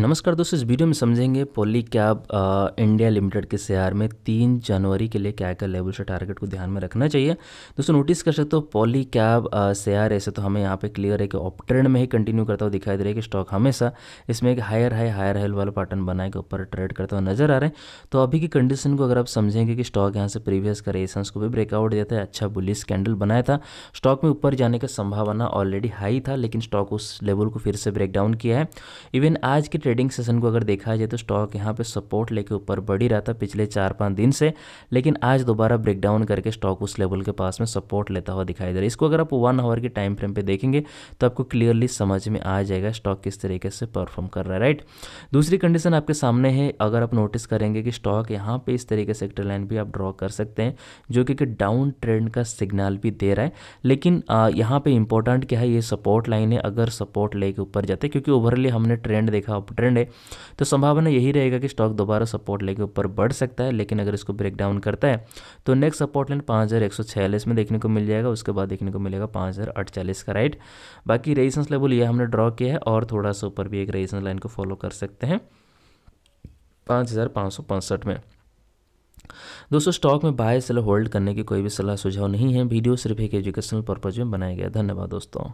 नमस्कार दोस्तों इस वीडियो में समझेंगे पोली कैब इंडिया लिमिटेड के शेयर में तीन जनवरी के लिए क्या क्या लेवल से टारगेट को ध्यान में रखना चाहिए दोस्तों नोटिस कर सकते हो पोली कैब शेयर ऐसे तो हमें यहाँ पे क्लियर है कि ऑप ट्रेंड में ही कंटिन्यू करता हुआ दिखाई दे रहा है कि स्टॉक हमेशा इसमें एक हायर हाई हायर हेल वाला पैटर्न बनाए के ऊपर ट्रेड करता हुआ नजर आ रहे हैं तो अभी की कंडीशन को अगर आप समझेंगे कि स्टॉक यहाँ से प्रीवियस का रेसेंस को भी ब्रेकआउट दिया था अच्छा बुलिस कैंडल बनाया था स्टॉक में ऊपर जाने का संभावना ऑलरेडी हाई था लेकिन स्टॉक उस लेवल को फिर से ब्रेकडाउन किया है इवन आज के ट्रेडिंग सेशन को अगर देखा जाए तो स्टॉक यहाँ पे सपोर्ट लेके ऊपर बढ़ ही रहा था पिछले चार पाँच दिन से लेकिन आज दोबारा ब्रेकडाउन करके स्टॉक उस लेवल के पास में सपोर्ट लेता हुआ दिखाई दे रहा है इसको अगर आप वन आवर के टाइम फ्रेम पर देखेंगे तो आपको क्लियरली समझ में आ जाएगा स्टॉक किस तरीके से परफॉर्म कर रहा है राइट दूसरी कंडीशन आपके सामने है अगर आप नोटिस करेंगे कि स्टॉक यहाँ पर इस तरीके सेक्टर लाइन भी आप ड्रॉ कर सकते हैं जो कि डाउन ट्रेंड का सिग्नल भी दे रहा है लेकिन यहाँ पर इंपॉर्टेंट क्या है ये सपोर्ट लाइन है अगर सपोर्ट लेके ऊपर जाते क्योंकि ओवरली हमने ट्रेंड देखा ट्रेंड है तो संभावना यही रहेगा कि स्टॉक दोबारा सपोर्ट लेके ऊपर बढ़ सकता है लेकिन अगर इसको ब्रेक डाउन करता है तो नेक्स्ट सपोर्ट लाइन पाँच में देखने को मिल जाएगा उसके बाद देखने को मिलेगा पाँच का राइट बाकी रेजिस्टेंस लेवल ये हमने ड्रॉ किया है और थोड़ा सा ऊपर भी एक रेजिस्टेंस लाइन को फॉलो कर सकते हैं पाँच में दोस्तों स्टॉक में बाय सेल होल्ड करने की कोई भी सलाह सुझाव नहीं है वीडियो सिर्फ एक एजुकेशनल पर्पज में बनाया गया धन्यवाद दोस्तों